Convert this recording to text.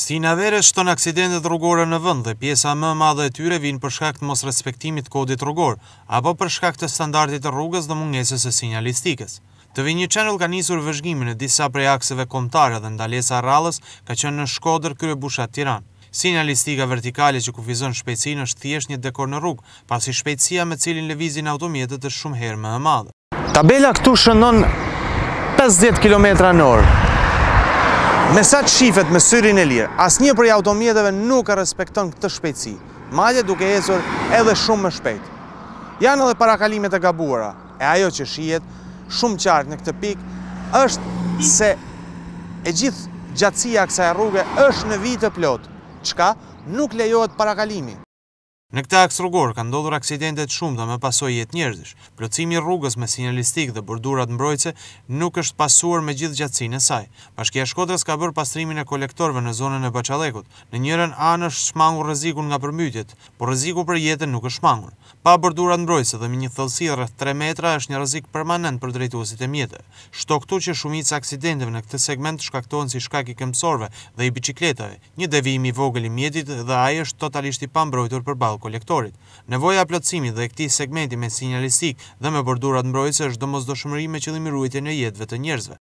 Si në vere shton aksidentet rrugore në vënd dhe pjesa më madhe e tyre vinë për shkak të mos respektimit kodit rrugor, apo për shkak të standardit rrugës dhe mungesës e sinjalistikës. Të vinjë qenë ka njësur vëzhgimin e disa prej akseve komtare dhe ndalesa rralës ka qenë në shkoder kërë bushat tiran. Sinjalistika vertikale që kufizon shpejtësin është thjesht një dekor në rrugë, pasi shpejtësia me cilin levizin automjetet është shumë herë më madhe. Tabela këtu shënon 50 km në orë. Me sa të shifet me syrin e lirë, asë një prej automjeteve nuk e respekton këtë shpejtësi, madje duke esur edhe shumë më shpejt. Janë edhe parakalimet e gabuara, e ajo që shijet, shumë qartë në këtë pikë, është se e gjithë gjatsia kësa e rrugë është në vitë plotë, qka nuk lejohet parakalimi. Në këtë aks rrugor kanë ndodhur aksidente të shumta me pasojë jetë njerëzish. Plotësimi i rrugës me sinjalistik dhe bordurat mbrojtëse nuk është pasuar me gjithë gjatësinë e saj. Bashkia e Shkodrës ka bërë pastrimin e kolektorëve në zonën e Baçallëkut. Në njërin anë është shmangur rreziku nga përmbytyet, por rreziku për jetën nuk është shmangur. Pa bordurat të mbrojtëse dhe me një thellësi rreth 3 metra është një rrezik permanent për drejtuesit e mjetit. Shto këtu që shumica e aksidenteve në këtë segment shkaktohen si shkak i këmbësorëve dhe i biçikletave. Një devijim i vogël i mjetit dhe ai është totalisht i pambrojtur për ballë autokolektorit. Nevoja plotësimi dhe këti segmenti me sinjalistik dhe me bordurat mbrojse është do mos do shumëri me qëllimi rujtje në jetëve të njerëzve.